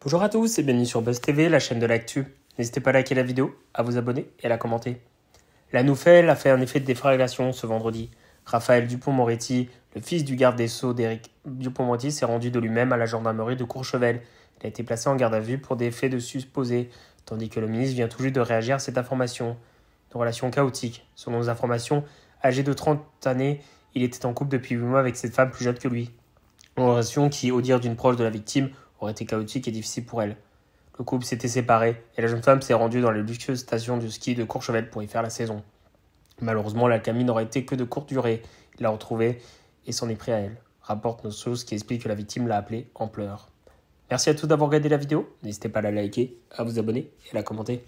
Bonjour à tous et bienvenue sur Buzz TV, la chaîne de l'actu. N'hésitez pas à liker la vidéo, à vous abonner et à la commenter. La nouvelle a fait un effet de défragation ce vendredi. Raphaël Dupont-Moretti, le fils du garde des Sceaux d'Éric Dupont-Moretti, s'est rendu de lui-même à la gendarmerie de Courchevel. Il a été placé en garde à vue pour des faits de supposés, tandis que le ministre vient tout juste de réagir à cette information. Une relation chaotique. Selon nos informations, âgé de 30 années, il était en couple depuis 8 mois avec cette femme plus jeune que lui. Une relation qui, au dire d'une proche de la victime, aurait été chaotique et difficile pour elle. Le couple s'était séparé et la jeune femme s'est rendue dans les luxueuses stations de ski de Courchevel pour y faire la saison. Malheureusement, la camille n'aurait été que de courte durée. Il l'a retrouvée et s'en est pris à elle, rapporte nos sources qui explique que la victime l'a appelée en pleurs. Merci à tous d'avoir regardé la vidéo. N'hésitez pas à la liker, à vous abonner et à la commenter.